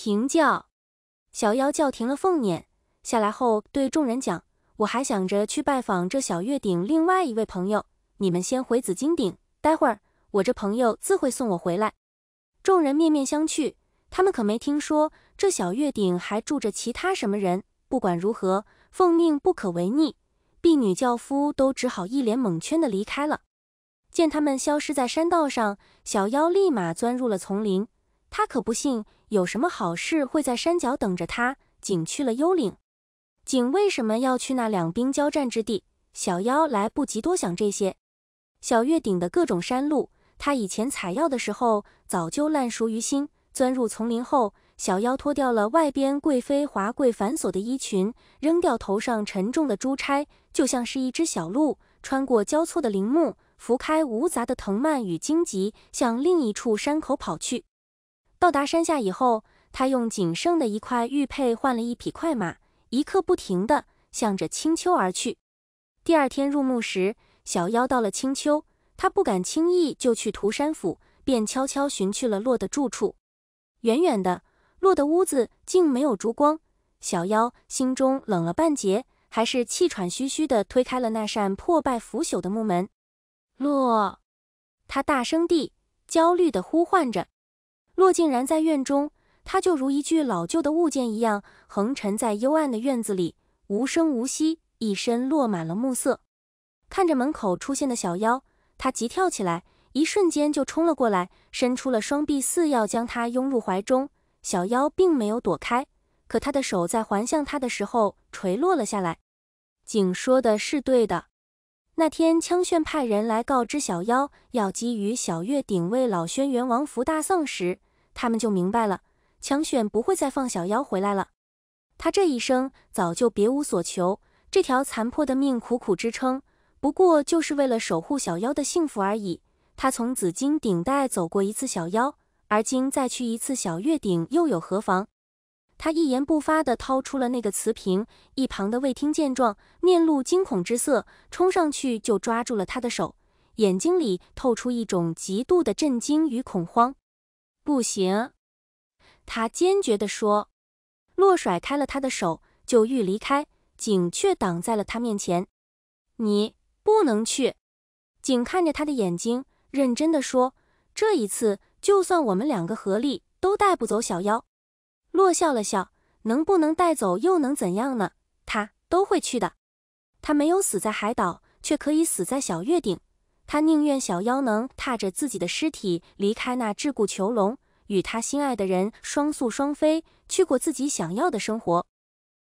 停轿，小妖叫停了凤撵下来后，对众人讲：“我还想着去拜访这小月顶另外一位朋友，你们先回紫金顶，待会儿我这朋友自会送我回来。”众人面面相觑，他们可没听说这小月顶还住着其他什么人。不管如何，奉命不可违逆，婢女轿夫都只好一脸懵圈的离开了。见他们消失在山道上，小妖立马钻入了丛林。他可不信。有什么好事会在山脚等着他？景去了幽岭，景为什么要去那两兵交战之地？小妖来不及多想这些。小月顶的各种山路，他以前采药的时候早就烂熟于心。钻入丛林后，小妖脱掉了外边贵妃华贵繁琐的衣裙，扔掉头上沉重的珠钗，就像是一只小鹿，穿过交错的林木，拂开芜杂的藤蔓与荆棘，向另一处山口跑去。到达山下以后，他用仅剩的一块玉佩换了一匹快马，一刻不停地向着青丘而去。第二天入暮时，小妖到了青丘，他不敢轻易就去涂山府，便悄悄寻去了洛的住处。远远的，洛的屋子竟没有烛光，小妖心中冷了半截，还是气喘吁吁地推开了那扇破败腐朽的木门。洛，他大声地、焦虑地呼唤着。洛竟然在院中，他就如一具老旧的物件一样横陈在幽暗的院子里，无声无息，一身落满了暮色。看着门口出现的小妖，他急跳起来，一瞬间就冲了过来，伸出了双臂，似要将他拥入怀中。小妖并没有躲开，可他的手在环向他的时候垂落了下来。景说的是对的，那天枪炫派人来告知小妖，要基于小月鼎为老轩辕王府大丧时。他们就明白了，强选不会再放小妖回来了。他这一生早就别无所求，这条残破的命苦苦支撑，不过就是为了守护小妖的幸福而已。他从紫金顶带走过一次小妖，而今再去一次小月顶又有何妨？他一言不发地掏出了那个瓷瓶，一旁的魏听见状，面露惊恐之色，冲上去就抓住了他的手，眼睛里透出一种极度的震惊与恐慌。不行，他坚决地说。洛甩开了他的手，就欲离开，景却挡在了他面前。你不能去。景看着他的眼睛，认真的说：“这一次，就算我们两个合力，都带不走小妖。”洛笑了笑，能不能带走，又能怎样呢？他都会去的。他没有死在海岛，却可以死在小月顶。他宁愿小妖能踏着自己的尸体离开那桎梏囚笼，与他心爱的人双宿双飞，去过自己想要的生活。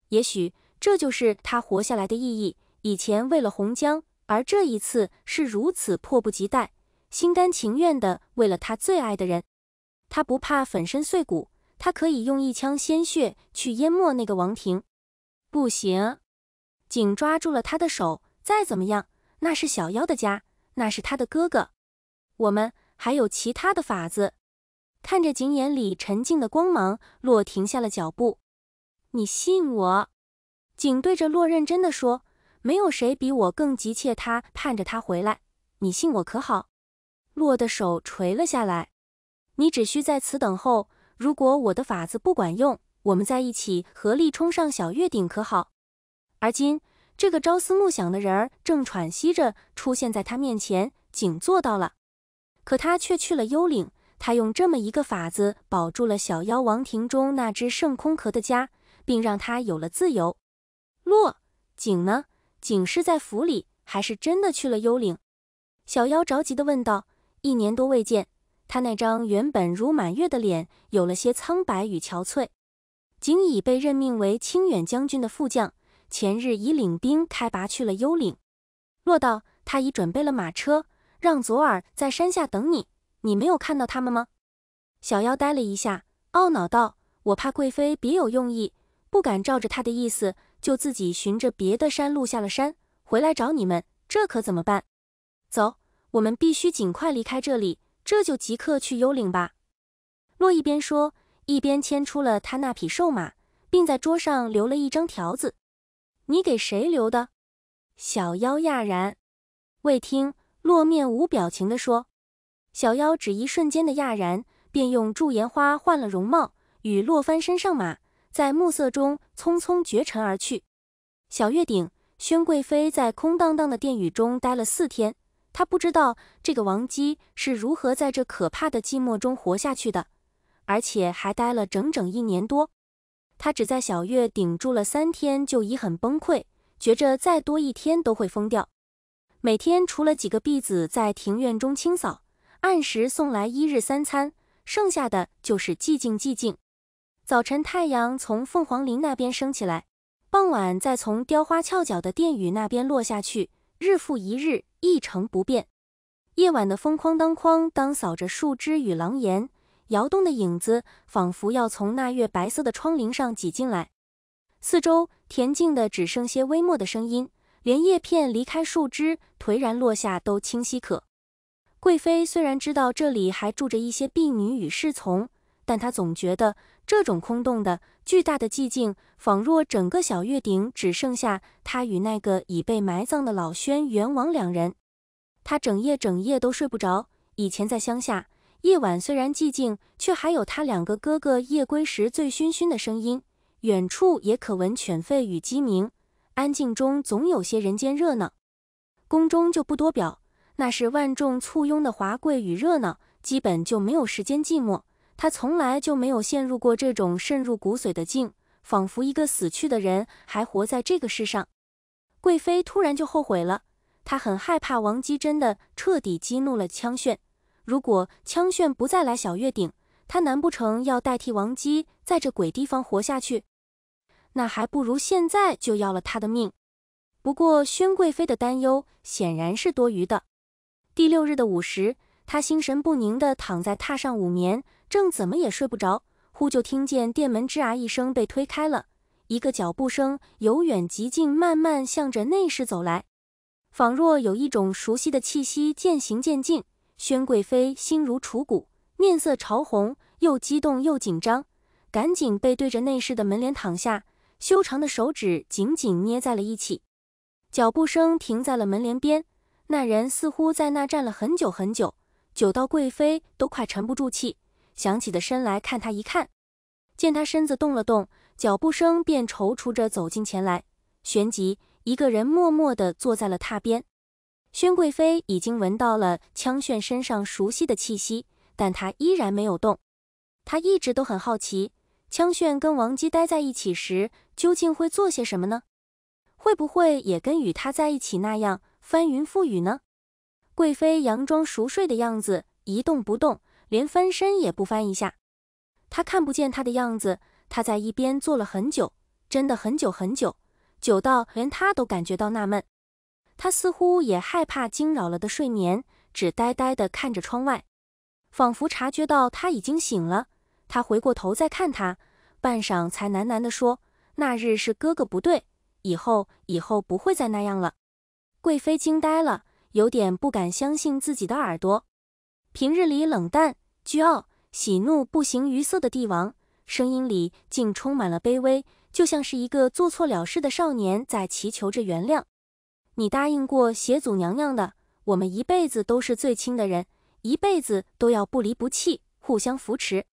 也许这就是他活下来的意义。以前为了洪江，而这一次是如此迫不及待，心甘情愿的为了他最爱的人。他不怕粉身碎骨，他可以用一腔鲜血去淹没那个王庭。不行，紧抓住了他的手。再怎么样，那是小妖的家。那是他的哥哥，我们还有其他的法子。看着井眼里沉静的光芒，洛停下了脚步。你信我？井对着洛认真的说：“没有谁比我更急切，他盼着他回来。你信我可好？”洛的手垂了下来。你只需在此等候。如果我的法子不管用，我们在一起合力冲上小月顶，可好？而今。这个朝思暮想的人儿正喘息着出现在他面前，景做到了，可他却去了幽岭。他用这么一个法子保住了小妖王庭中那只剩空壳的家，并让他有了自由。洛景呢？景是在府里，还是真的去了幽岭？小妖着急地问道。一年多未见，他那张原本如满月的脸有了些苍白与憔悴。景已被任命为清远将军的副将。前日已领兵开拔去了幽岭，洛道他已准备了马车，让左耳在山下等你。你没有看到他们吗？小妖呆了一下，懊恼道：“我怕贵妃别有用意，不敢照着他的意思，就自己寻着别的山路下了山，回来找你们。这可怎么办？”走，我们必须尽快离开这里，这就即刻去幽岭吧。洛一边说，一边牵出了他那匹瘦马，并在桌上留了一张条子。你给谁留的？小妖讶然，未听洛面无表情地说。小妖只一瞬间的讶然，便用驻颜花换了容貌，与洛翻身上马，在暮色中匆匆绝尘而去。小月顶，宣贵妃在空荡荡的殿宇中待了四天，她不知道这个王姬是如何在这可怕的寂寞中活下去的，而且还待了整整一年多。他只在小月顶住了三天，就已很崩溃，觉着再多一天都会疯掉。每天除了几个婢子在庭院中清扫，按时送来一日三餐，剩下的就是寂静，寂静。早晨太阳从凤凰林那边升起来，傍晚再从雕花翘角的殿宇那边落下去，日复一日，一成不变。夜晚的风哐当哐当扫着树枝与廊檐。窑洞的影子仿佛要从那月白色的窗棂上挤进来，四周恬静的只剩些微末的声音，连叶片离开树枝颓然落下都清晰可。贵妃虽然知道这里还住着一些婢女与侍从，但她总觉得这种空洞的巨大的寂静，仿若整个小月顶只剩下她与那个已被埋葬的老轩辕王两人。她整夜整夜都睡不着。以前在乡下。夜晚虽然寂静，却还有他两个哥哥夜归时醉醺醺的声音，远处也可闻犬吠与鸡鸣。安静中总有些人间热闹。宫中就不多表，那是万众簇拥的华贵与热闹，基本就没有时间寂寞。他从来就没有陷入过这种渗入骨髓的静，仿佛一个死去的人还活在这个世上。贵妃突然就后悔了，她很害怕王姬真的彻底激怒了羌炫。如果枪炫不再来小月顶，他难不成要代替王姬在这鬼地方活下去？那还不如现在就要了他的命。不过，宣贵妃的担忧显然是多余的。第六日的午时，她心神不宁地躺在榻上午眠，正怎么也睡不着，忽就听见殿门吱啊一声被推开了，一个脚步声由远及近，慢慢向着内室走来，仿若有一种熟悉的气息渐行渐近。宣贵妃心如杵鼓，面色潮红，又激动又紧张，赶紧背对着内室的门帘躺下，修长的手指紧紧捏在了一起。脚步声停在了门帘边，那人似乎在那站了很久很久，久到贵妃都快沉不住气，想起的身来看他一看，见他身子动了动，脚步声便踌躇着走近前来，旋即一个人默默地坐在了榻边。宣贵妃已经闻到了枪炫身上熟悉的气息，但她依然没有动。她一直都很好奇，枪炫跟王姬待在一起时究竟会做些什么呢？会不会也跟与他在一起那样翻云覆雨呢？贵妃佯装熟睡的样子，一动不动，连翻身也不翻一下。她看不见他的样子，她在一边坐了很久，真的很久很久，久到连她都感觉到纳闷。他似乎也害怕惊扰了的睡眠，只呆呆地看着窗外，仿佛察觉到他已经醒了。他回过头再看他，半晌才喃喃地说：“那日是哥哥不对，以后以后不会再那样了。”贵妃惊呆了，有点不敢相信自己的耳朵。平日里冷淡、倨傲、喜怒不形于色的帝王，声音里竟充满了卑微，就像是一个做错了事的少年在祈求着原谅。你答应过协祖娘娘的，我们一辈子都是最亲的人，一辈子都要不离不弃，互相扶持。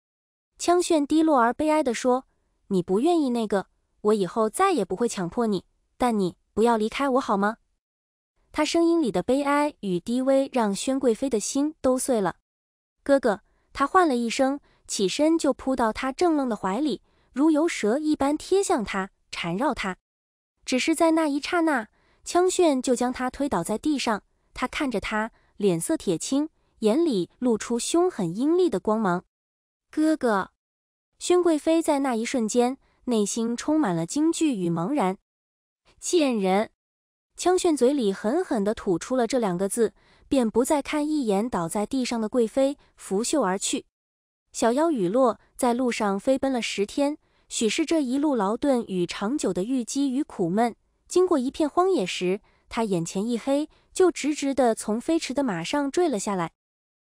枪炫低落而悲哀地说：“你不愿意那个，我以后再也不会强迫你，但你不要离开我，好吗？”他声音里的悲哀与低微，让宣贵妃的心都碎了。哥哥，他唤了一声，起身就扑到他正愣的怀里，如游蛇一般贴向他，缠绕他。只是在那一刹那。枪炫就将他推倒在地上，他看着他，脸色铁青，眼里露出凶狠阴戾的光芒。哥哥，宣贵妃在那一瞬间内心充满了惊惧与茫然。贱人！枪炫嘴里狠狠地吐出了这两个字，便不再看一眼倒在地上的贵妃，拂袖而去。小妖雨落在路上飞奔了十天，许是这一路劳顿与长久的郁积与苦闷。经过一片荒野时，他眼前一黑，就直直地从飞驰的马上坠了下来。